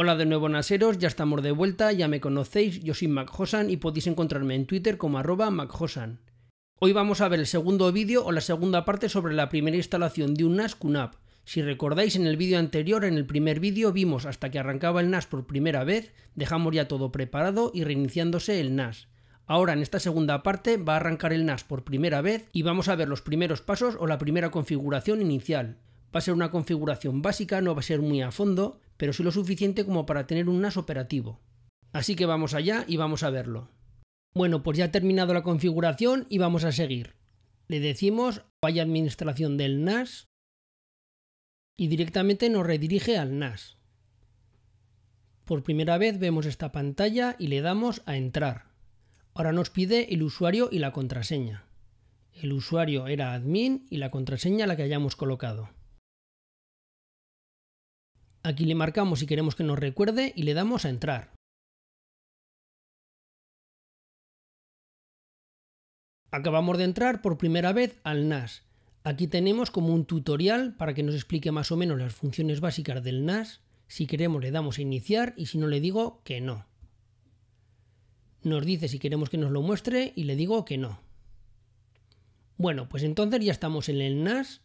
Hola de nuevo naseros, ya estamos de vuelta, ya me conocéis, yo soy MacHosan y podéis encontrarme en Twitter como arroba MacHosan. Hoy vamos a ver el segundo vídeo o la segunda parte sobre la primera instalación de un NAS QNAP. Si recordáis en el vídeo anterior, en el primer vídeo vimos hasta que arrancaba el NAS por primera vez, dejamos ya todo preparado y reiniciándose el NAS. Ahora en esta segunda parte va a arrancar el NAS por primera vez y vamos a ver los primeros pasos o la primera configuración inicial. Va a ser una configuración básica, no va a ser muy a fondo, pero sí lo suficiente como para tener un NAS operativo. Así que vamos allá y vamos a verlo. Bueno, pues ya ha terminado la configuración y vamos a seguir. Le decimos vaya administración del NAS y directamente nos redirige al NAS. Por primera vez vemos esta pantalla y le damos a entrar. Ahora nos pide el usuario y la contraseña. El usuario era admin y la contraseña la que hayamos colocado. Aquí le marcamos si queremos que nos recuerde y le damos a entrar. Acabamos de entrar por primera vez al NAS. Aquí tenemos como un tutorial para que nos explique más o menos las funciones básicas del NAS. Si queremos le damos a iniciar y si no le digo que no. Nos dice si queremos que nos lo muestre y le digo que no. Bueno, pues entonces ya estamos en el NAS.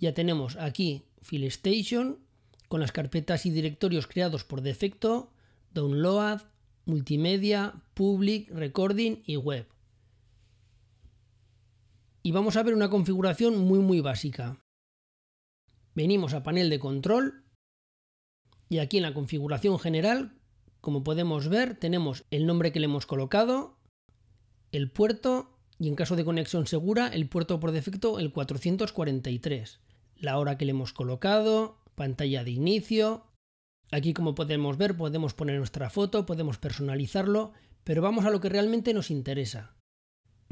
Ya tenemos aquí Station con las carpetas y directorios creados por defecto, download, multimedia, public, recording y web. Y vamos a ver una configuración muy muy básica. Venimos a panel de control y aquí en la configuración general, como podemos ver, tenemos el nombre que le hemos colocado, el puerto y en caso de conexión segura, el puerto por defecto el 443, la hora que le hemos colocado, pantalla de inicio. Aquí como podemos ver podemos poner nuestra foto, podemos personalizarlo, pero vamos a lo que realmente nos interesa.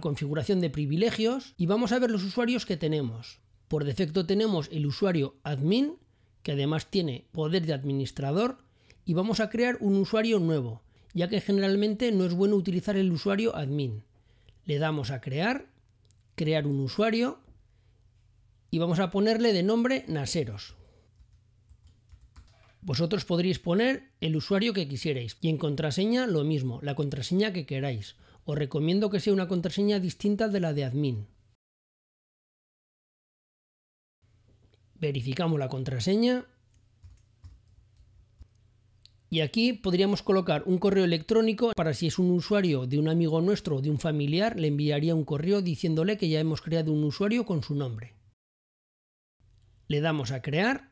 Configuración de privilegios y vamos a ver los usuarios que tenemos. Por defecto tenemos el usuario admin, que además tiene poder de administrador, y vamos a crear un usuario nuevo, ya que generalmente no es bueno utilizar el usuario admin. Le damos a crear, crear un usuario, y vamos a ponerle de nombre Naseros. Vosotros podríais poner el usuario que quisierais y en contraseña lo mismo, la contraseña que queráis. Os recomiendo que sea una contraseña distinta de la de admin. Verificamos la contraseña y aquí podríamos colocar un correo electrónico para si es un usuario de un amigo nuestro o de un familiar, le enviaría un correo diciéndole que ya hemos creado un usuario con su nombre. Le damos a crear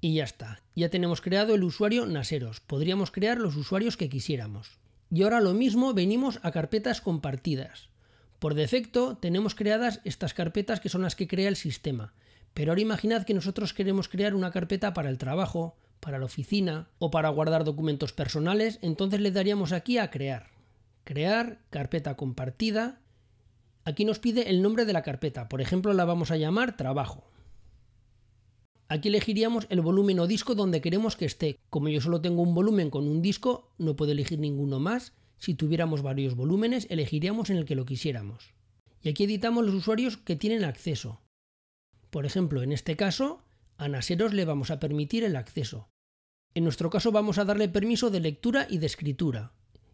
y ya está, ya tenemos creado el usuario naseros, podríamos crear los usuarios que quisiéramos. Y ahora lo mismo venimos a carpetas compartidas. Por defecto tenemos creadas estas carpetas que son las que crea el sistema, pero ahora imaginad que nosotros queremos crear una carpeta para el trabajo, para la oficina o para guardar documentos personales, entonces le daríamos aquí a crear. Crear carpeta compartida. Aquí nos pide el nombre de la carpeta, por ejemplo la vamos a llamar trabajo. Aquí elegiríamos el volumen o disco donde queremos que esté. Como yo solo tengo un volumen con un disco, no puedo elegir ninguno más. Si tuviéramos varios volúmenes, elegiríamos en el que lo quisiéramos. Y aquí editamos los usuarios que tienen acceso. Por ejemplo, en este caso, a Naseros le vamos a permitir el acceso. En nuestro caso vamos a darle permiso de lectura y de escritura.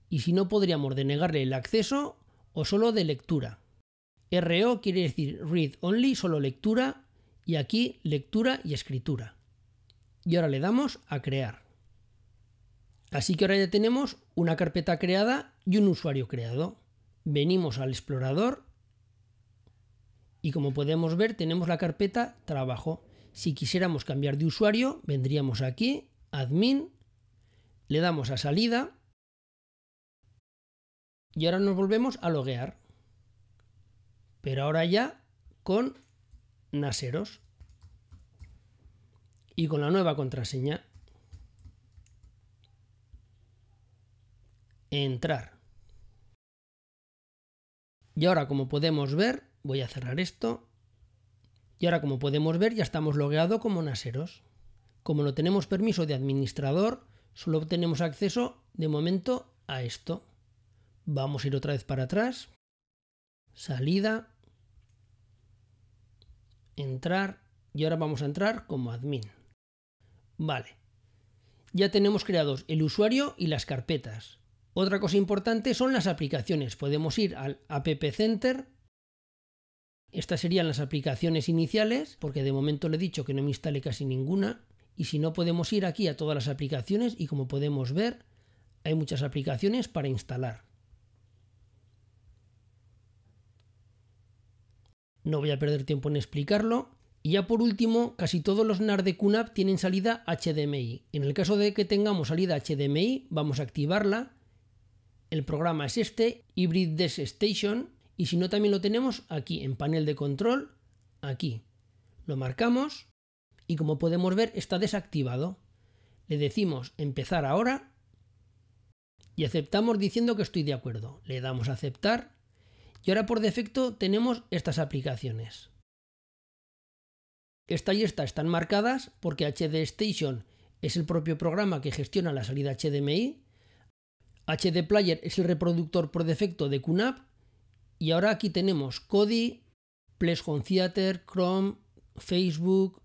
Y si no, podríamos denegarle el acceso o solo de lectura. RO quiere decir Read Only, solo lectura, y aquí lectura y escritura. Y ahora le damos a crear. Así que ahora ya tenemos una carpeta creada y un usuario creado. Venimos al explorador y como podemos ver tenemos la carpeta trabajo. Si quisiéramos cambiar de usuario, vendríamos aquí, admin, le damos a salida y ahora nos volvemos a loguear. Pero ahora ya con Naseros y con la nueva contraseña entrar. Y ahora como podemos ver, voy a cerrar esto. Y ahora como podemos ver ya estamos logueado como Naseros. Como no tenemos permiso de administrador, solo tenemos acceso de momento a esto. Vamos a ir otra vez para atrás. Salida entrar y ahora vamos a entrar como admin. Vale. Ya tenemos creados el usuario y las carpetas. Otra cosa importante son las aplicaciones. Podemos ir al App Center. Estas serían las aplicaciones iniciales, porque de momento le he dicho que no me instale casi ninguna. Y si no, podemos ir aquí a todas las aplicaciones y como podemos ver, hay muchas aplicaciones para instalar. no voy a perder tiempo en explicarlo. Y ya por último, casi todos los NAR de QNAP tienen salida HDMI. En el caso de que tengamos salida HDMI, vamos a activarla. El programa es este, Hybrid Desk Station, y si no también lo tenemos aquí en panel de control, aquí. Lo marcamos y como podemos ver está desactivado. Le decimos empezar ahora y aceptamos diciendo que estoy de acuerdo. Le damos a aceptar y ahora por defecto tenemos estas aplicaciones. Esta y esta están marcadas porque HD Station es el propio programa que gestiona la salida HDMI, HD Player es el reproductor por defecto de QNAP y ahora aquí tenemos Kodi, Plex Theater, Chrome, Facebook,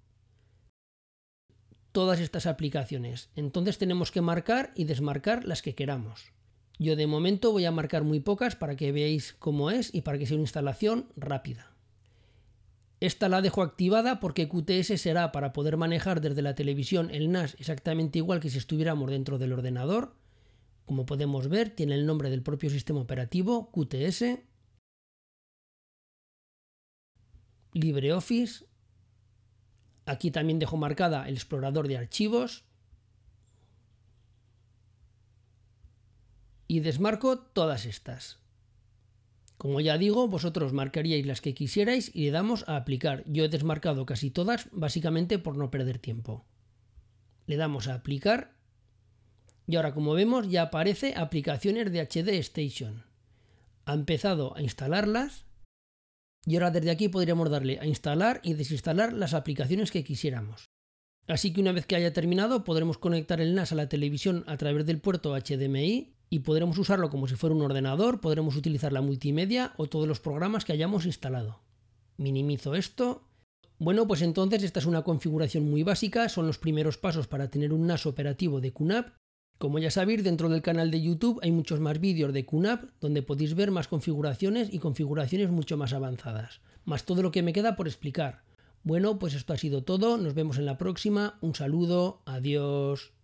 todas estas aplicaciones. Entonces tenemos que marcar y desmarcar las que queramos. Yo de momento voy a marcar muy pocas para que veáis cómo es y para que sea una instalación rápida. Esta la dejo activada porque QTS será para poder manejar desde la televisión el NAS exactamente igual que si estuviéramos dentro del ordenador. Como podemos ver, tiene el nombre del propio sistema operativo, QTS, LibreOffice. Aquí también dejo marcada el explorador de archivos, y desmarco todas estas. Como ya digo, vosotros marcaríais las que quisierais y le damos a aplicar. Yo he desmarcado casi todas, básicamente por no perder tiempo. Le damos a aplicar y ahora como vemos ya aparece aplicaciones de HD Station. Ha empezado a instalarlas y ahora desde aquí podríamos darle a instalar y desinstalar las aplicaciones que quisiéramos. Así que una vez que haya terminado podremos conectar el NAS a la televisión a través del puerto HDMI y podremos usarlo como si fuera un ordenador, podremos utilizar la multimedia o todos los programas que hayamos instalado. Minimizo esto. Bueno, pues entonces esta es una configuración muy básica, son los primeros pasos para tener un NAS operativo de QNAP. Como ya sabéis, dentro del canal de YouTube hay muchos más vídeos de QNAP donde podéis ver más configuraciones y configuraciones mucho más avanzadas, más todo lo que me queda por explicar. Bueno, pues esto ha sido todo, nos vemos en la próxima, un saludo, adiós.